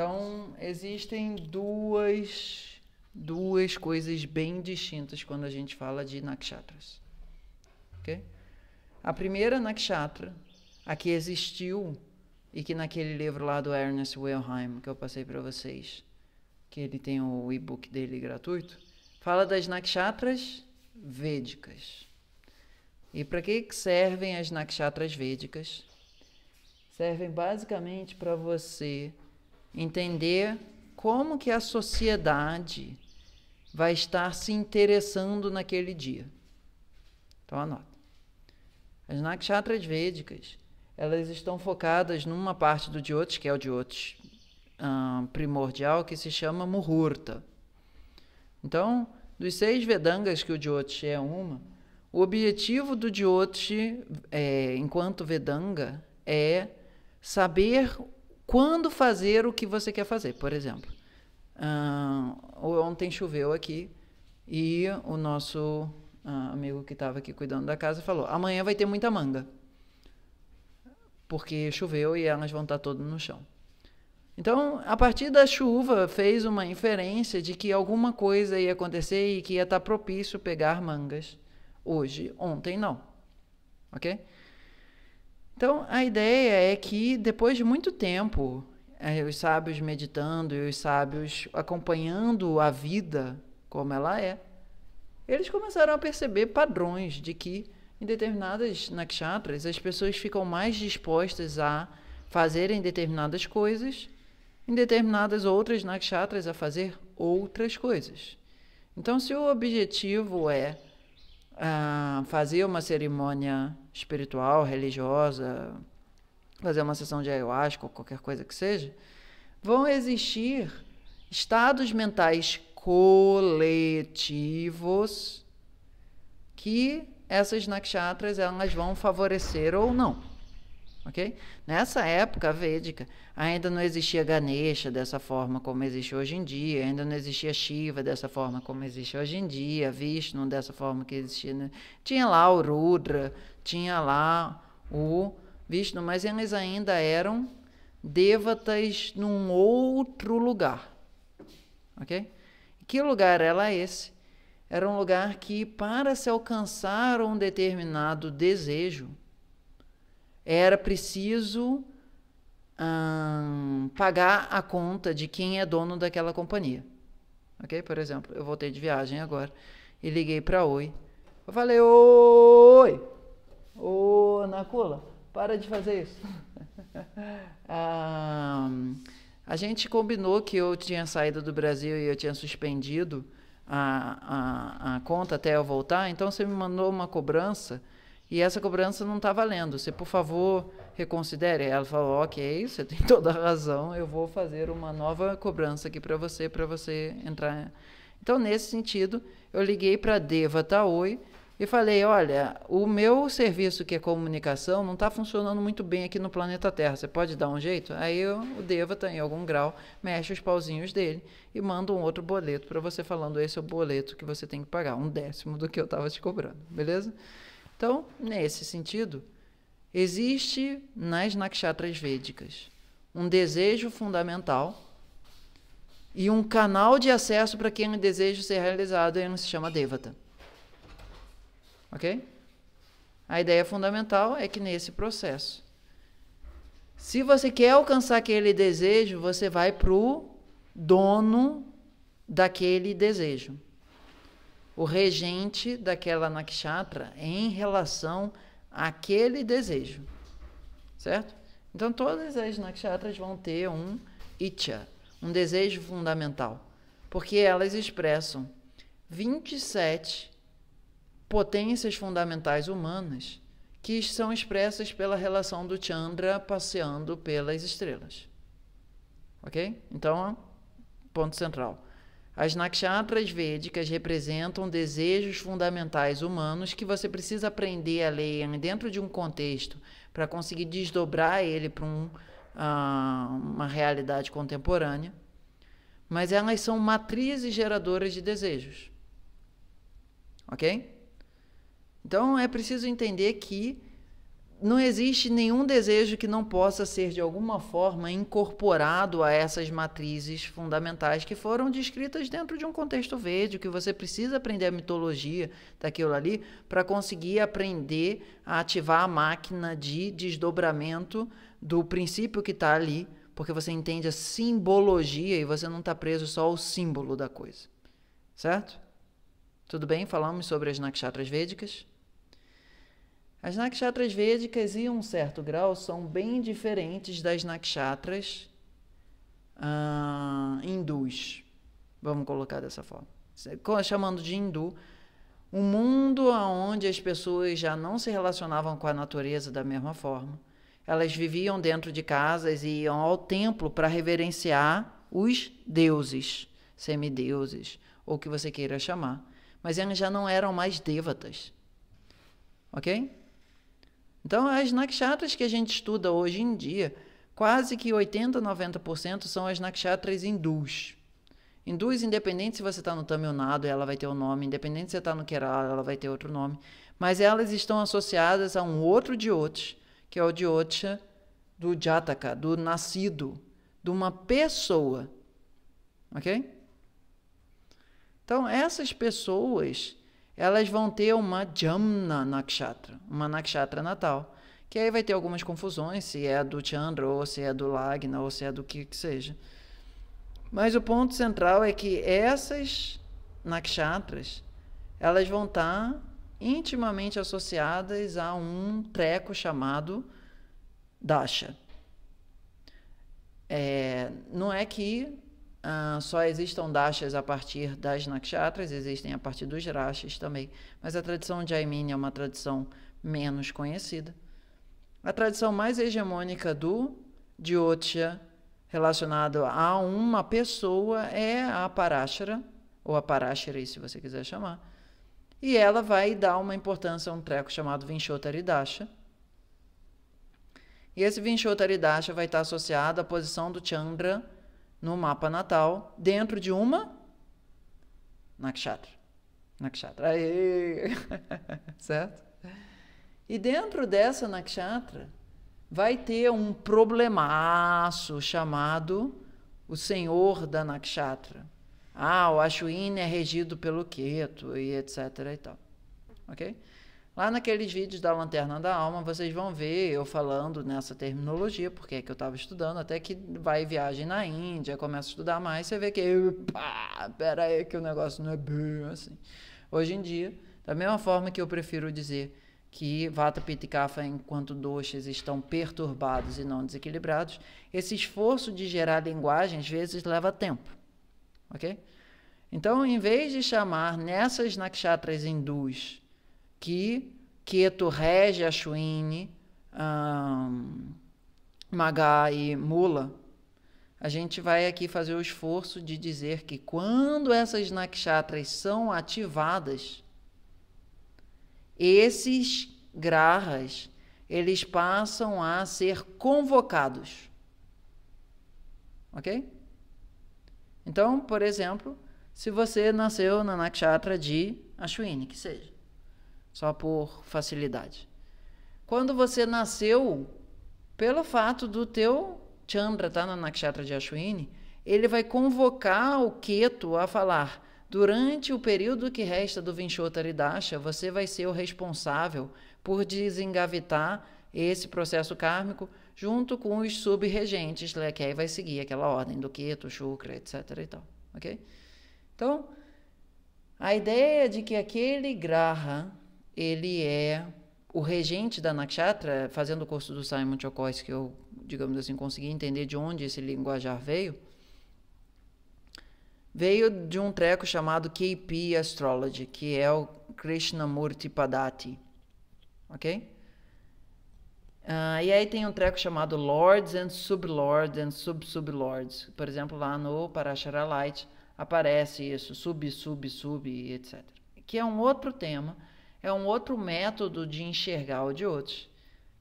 Então, existem duas, duas coisas bem distintas quando a gente fala de nakshatras. Okay? A primeira nakshatra, a que existiu e que naquele livro lá do Ernest Wilhelm, que eu passei para vocês, que ele tem o e-book dele gratuito, fala das nakshatras védicas. E para que servem as nakshatras védicas? Servem basicamente para você entender como que a sociedade vai estar se interessando naquele dia. Então anota. As nakshatras védicas, elas estão focadas numa parte do Jyotish, que é o Jyotish ah, primordial, que se chama Muhurta. Então, dos seis Vedangas, que o Jyotish é uma, o objetivo do Jyotish, eh, é, enquanto Vedanga, é saber quando fazer o que você quer fazer. Por exemplo, uh, ontem choveu aqui e o nosso uh, amigo que estava aqui cuidando da casa falou: amanhã vai ter muita manga. Porque choveu e elas vão estar todas no chão. Então, a partir da chuva, fez uma inferência de que alguma coisa ia acontecer e que ia estar propício pegar mangas hoje. Ontem, não. Ok? Então, a ideia é que depois de muito tempo, é, os sábios meditando e os sábios acompanhando a vida como ela é, eles começaram a perceber padrões de que em determinadas nakshatras as pessoas ficam mais dispostas a fazerem determinadas coisas, em determinadas outras nakshatras a fazer outras coisas. Então, se o objetivo é ah, fazer uma cerimônia espiritual, religiosa, fazer uma sessão de ayahuasca ou qualquer coisa que seja, vão existir estados mentais coletivos que essas nakshatras elas vão favorecer ou não ok? Nessa época védica, ainda não existia Ganesha dessa forma como existe hoje em dia, ainda não existia Shiva dessa forma como existe hoje em dia, Vishnu dessa forma que existia. Né? Tinha lá o Rudra, tinha lá o Vishnu, mas eles ainda eram devatas num outro lugar, ok? Que lugar era esse? Era um lugar que, para se alcançar um determinado desejo, era preciso hum, pagar a conta de quem é dono daquela companhia. Ok? Por exemplo, eu voltei de viagem agora e liguei para Oi. Eu falei, Oi! Ô, Nakula, para de fazer isso. hum, a gente combinou que eu tinha saído do Brasil e eu tinha suspendido a, a, a conta até eu voltar, então você me mandou uma cobrança e essa cobrança não está valendo. Você, por favor, reconsidere. Ela falou: ok, você tem toda a razão, eu vou fazer uma nova cobrança aqui para você, para você entrar. Então, nesse sentido, eu liguei para Deva Taoi e falei: olha, o meu serviço que é comunicação não está funcionando muito bem aqui no planeta Terra. Você pode dar um jeito? Aí eu, o Deva, tá, em algum grau, mexe os pauzinhos dele e manda um outro boleto para você, falando: esse é o boleto que você tem que pagar, um décimo do que eu estava te cobrando, beleza? Então, nesse sentido, existe nas nakshatras védicas um desejo fundamental e um canal de acesso para quem deseja ser realizado, ele se chama devata. Ok? A ideia fundamental é que nesse processo, se você quer alcançar aquele desejo, você vai para o dono daquele desejo o regente daquela nakshatra em relação àquele desejo. Certo? Então, todas as nakshatras vão ter um itcha, um desejo fundamental, porque elas expressam 27 potências fundamentais humanas que são expressas pela relação do Chandra passeando pelas estrelas. Ok? Então, ponto central. As nakshatras védicas representam desejos fundamentais humanos que você precisa aprender a ler dentro de um contexto para conseguir desdobrar ele para um, uh, uma realidade contemporânea. Mas elas são matrizes geradoras de desejos. Ok? Então é preciso entender que não existe nenhum desejo que não possa ser de alguma forma incorporado a essas matrizes fundamentais que foram descritas dentro de um contexto verde, que você precisa aprender a mitologia daquilo ali para conseguir aprender a ativar a máquina de desdobramento do princípio que está ali, porque você entende a simbologia e você não está preso só ao símbolo da coisa, certo? Tudo bem? Falamos sobre as nakshatras védicas. As nakshatras védicas em um certo grau são bem diferentes das nakshatras ah, hindus. Vamos colocar dessa forma. Chamando de hindu, um mundo onde as pessoas já não se relacionavam com a natureza da mesma forma. Elas viviam dentro de casas e iam ao templo para reverenciar os deuses, semideuses, ou o que você queira chamar. Mas elas já não eram mais devatas. Ok? Então, as nakshatras que a gente estuda hoje em dia, quase que 80, 90% são as nakshatras hindus. Hindus, independente se você está no Tamil Nadu, ela vai ter um nome, independente se você está no Kerala, ela vai ter outro nome, mas elas estão associadas a um outro diotes, que é o diotisha do jataka, do nascido, de uma pessoa. Ok? Então, essas pessoas elas vão ter uma Jamna Nakshatra, uma Nakshatra natal. Que aí vai ter algumas confusões, se é do Chandra, ou se é do Lagna, ou se é do que que seja. Mas o ponto central é que essas nakshatras, elas vão estar intimamente associadas a um treco chamado dasha. É, não é que ah, só existam dashas a partir das nakshatras, existem a partir dos rachas também, mas a tradição Jaimini é uma tradição menos conhecida. A tradição mais hegemônica do Jyotisha relacionado a uma pessoa é a Parashara, ou a Parashari, se você quiser chamar, e ela vai dar uma importância a um treco chamado Vinshotaridasha. E esse Vinshotaridasha vai estar associado à posição do Chandra no mapa natal dentro de uma nakshatra. Nakshatra. Aê! certo? E dentro dessa nakshatra vai ter um problemaço chamado o senhor da nakshatra. Ah, o Ashwin é regido pelo Ketu e etc e tal. OK? Lá naqueles vídeos da Lanterna da Alma, vocês vão ver eu falando nessa terminologia, porque é que eu estava estudando, até que vai viagem na Índia, começa a estudar mais, você vê que, pá, pera aí que o negócio não é bem assim. Hoje em dia, da mesma forma que eu prefiro dizer que Vata, Pitta e Kapha, enquanto doxas, estão perturbados e não desequilibrados, esse esforço de gerar linguagem, às vezes, leva tempo, ok? Então, em vez de chamar nessas nakshatras hindus que Keto rege Ashwini, um, Magá e Mula, a gente vai aqui fazer o esforço de dizer que quando essas nakshatras são ativadas, esses grahas, eles passam a ser convocados. Ok? Então, por exemplo, se você nasceu na nakshatra de Ashwini, que seja, só por facilidade. Quando você nasceu, pelo fato do teu Chandra estar tá, na Nakshatra de Ashwini, ele vai convocar o Ketu a falar: durante o período que resta do Vinshotharidasha, você vai ser o responsável por desengavitar esse processo kármico junto com os subregentes, né, que aí vai seguir aquela ordem do Ketu, Shukra, etc. E tal, ok? Então, a ideia é de que aquele graha ele é o regente da nakshatra, fazendo o curso do Simon Chokois, que eu, digamos assim, consegui entender de onde esse linguajar veio, veio de um treco chamado KP Astrology, que é o Krishnamurti Padati, ok? Uh, e aí tem um treco chamado Lords and Sublords and Sub-Sublords. Por exemplo, lá no Parashara Light aparece isso, sub, sub, sub, etc. Que é um outro tema é um outro método de enxergar o de outros,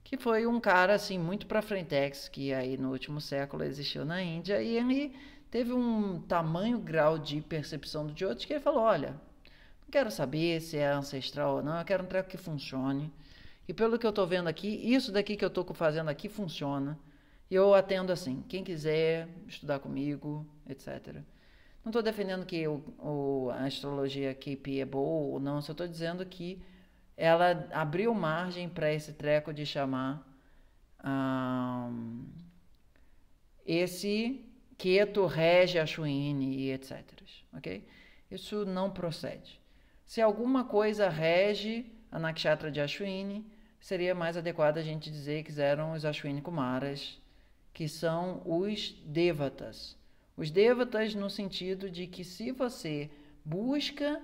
que foi um cara assim muito para frentex que aí no último século existiu na Índia e ele teve um tamanho grau de percepção do de outros que ele falou, olha, não quero saber se é ancestral ou não, eu quero um treco que funcione. E pelo que eu estou vendo aqui, isso daqui que eu estou fazendo aqui funciona. E eu atendo assim, quem quiser estudar comigo, etc. Não estou defendendo que o, o, a astrologia KP é boa ou não, só estou dizendo que ela abriu margem para esse treco de chamar um, esse Keto rege Ashwini e etc. Ok? Isso não procede. Se alguma coisa rege a nakshatra de Ashwini, seria mais adequado a gente dizer que eram os Ashwini Kumaras, que são os devatas os devatas no sentido de que se você busca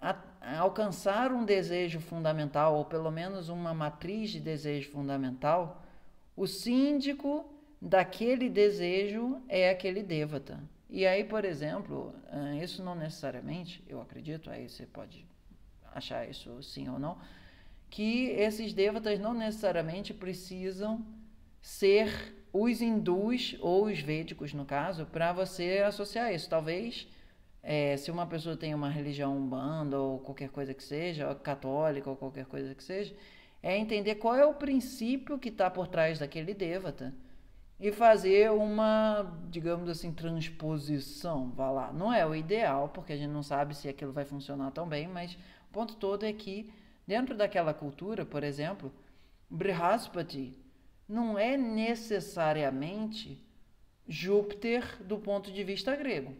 a, alcançar um desejo fundamental, ou pelo menos uma matriz de desejo fundamental, o síndico daquele desejo é aquele devata. E aí, por exemplo, eh, isso não necessariamente, eu acredito, aí você pode achar isso sim ou não, que esses devatas não necessariamente precisam ser os hindus ou os védicos, no caso, para você associar isso. Talvez, é, se uma pessoa tem uma religião umbanda ou qualquer coisa que seja, ou católica ou qualquer coisa que seja, é entender qual é o princípio que está por trás daquele devata e fazer uma, digamos assim, transposição, vá lá. Não é o ideal, porque a gente não sabe se aquilo vai funcionar tão bem, mas o ponto todo é que dentro daquela cultura, por exemplo, Brihaspati não é necessariamente Júpiter do ponto de vista grego.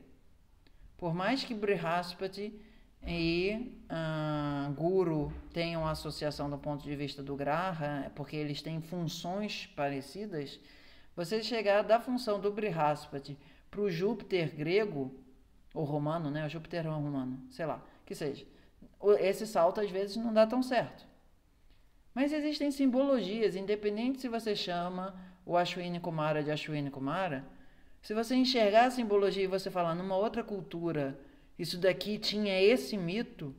Por mais que Brihaspati e uh, Guru tenham associação do ponto de vista do Graha, é porque eles têm funções parecidas, você chegar da função do Brihaspati para o Júpiter grego, ou romano, né? O Júpiter romano, sei lá, que seja. Esse salto às vezes não dá tão certo. Mas existem simbologias, independente se você chama o Ashwini Kumara de Ashwini Kumara, se você enxergar a simbologia e você falar numa outra cultura, isso daqui tinha esse mito,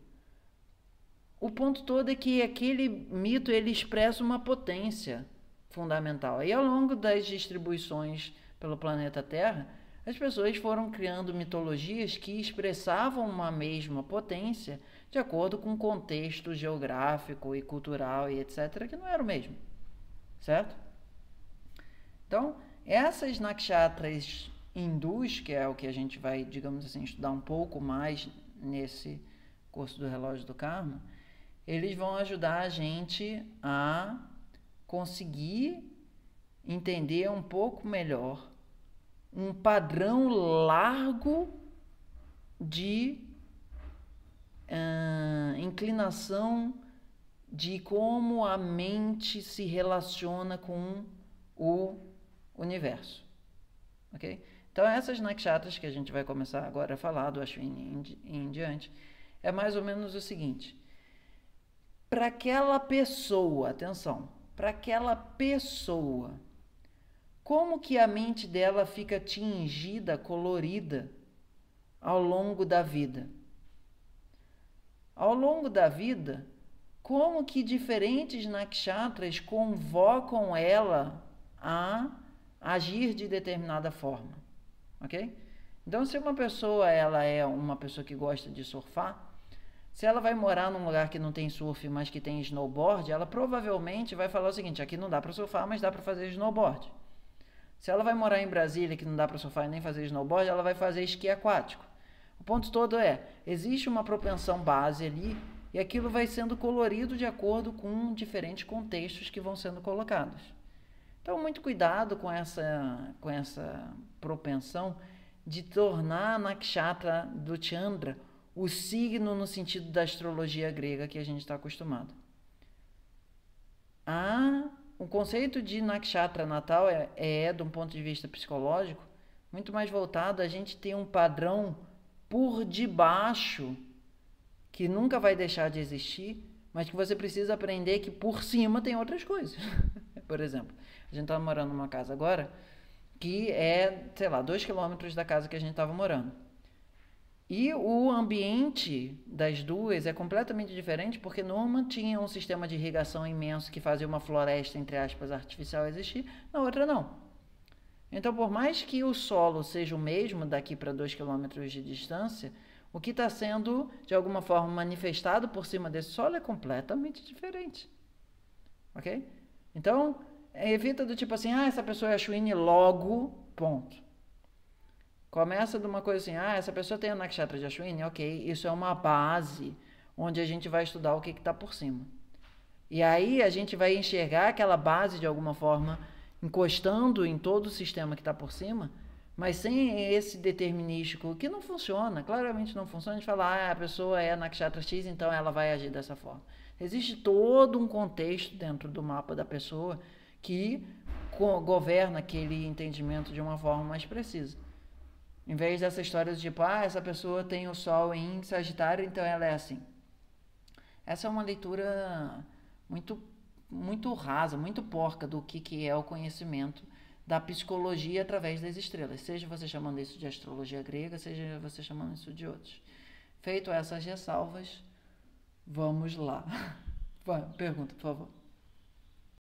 o ponto todo é que aquele mito ele expressa uma potência fundamental. E ao longo das distribuições pelo planeta Terra, as pessoas foram criando mitologias que expressavam uma mesma potência de acordo com o contexto geográfico e cultural e etc., que não era o mesmo, certo? Então, essas nakshatras hindus, que é o que a gente vai, digamos assim, estudar um pouco mais nesse curso do relógio do karma, eles vão ajudar a gente a conseguir entender um pouco melhor um padrão largo de uh, inclinação de como a mente se relaciona com o universo. Ok? Então, essas nakshatras que a gente vai começar agora a falar do Ashwini em, em diante, é mais ou menos o seguinte. Para aquela pessoa, atenção, para aquela pessoa, como que a mente dela fica tingida, colorida ao longo da vida? Ao longo da vida, como que diferentes nakshatras convocam ela a agir de determinada forma, ok? Então, se uma pessoa ela é uma pessoa que gosta de surfar, se ela vai morar num lugar que não tem surf, mas que tem snowboard, ela provavelmente vai falar o seguinte: aqui não dá para surfar, mas dá para fazer snowboard. Se ela vai morar em Brasília, que não dá para surfar e nem fazer snowboard, ela vai fazer esqui aquático. O ponto todo é, existe uma propensão base ali e aquilo vai sendo colorido de acordo com diferentes contextos que vão sendo colocados. Então, muito cuidado com essa, com essa propensão de tornar a nakshatra do Chandra o signo no sentido da astrologia grega que a gente está acostumado. Ah, o conceito de nakshatra natal é, é, de um ponto de vista psicológico, muito mais voltado a gente ter um padrão por debaixo, que nunca vai deixar de existir, mas que você precisa aprender que por cima tem outras coisas. por exemplo, a gente está morando numa casa agora que é, sei lá, dois quilômetros da casa que a gente estava morando. E o ambiente das duas é completamente diferente, porque numa tinha um sistema de irrigação imenso que fazia uma floresta, entre aspas, artificial existir, na outra não. Então, por mais que o solo seja o mesmo daqui para dois quilômetros de distância, o que está sendo, de alguma forma, manifestado por cima desse solo é completamente diferente. Ok? Então, evita do tipo assim, ah, essa pessoa é Ashwini, logo, ponto. Começa de uma coisa assim, ah, essa pessoa tem a nakshatra de Ashwini, ok, isso é uma base onde a gente vai estudar o que está por cima. E aí a gente vai enxergar aquela base de alguma forma encostando em todo o sistema que está por cima, mas sem esse determinístico que não funciona, claramente não funciona, a gente fala, ah, a pessoa é nakshatra X, então ela vai agir dessa forma. Existe todo um contexto dentro do mapa da pessoa que governa aquele entendimento de uma forma mais precisa. Em vez dessa história de tipo, ah, essa pessoa tem o sol em Sagitário, então ela é assim. Essa é uma leitura muito muito rasa, muito porca do que, que é o conhecimento da psicologia através das estrelas, seja você chamando isso de astrologia grega, seja você chamando isso de outros. Feito essas ressalvas, vamos lá. pergunta, por favor.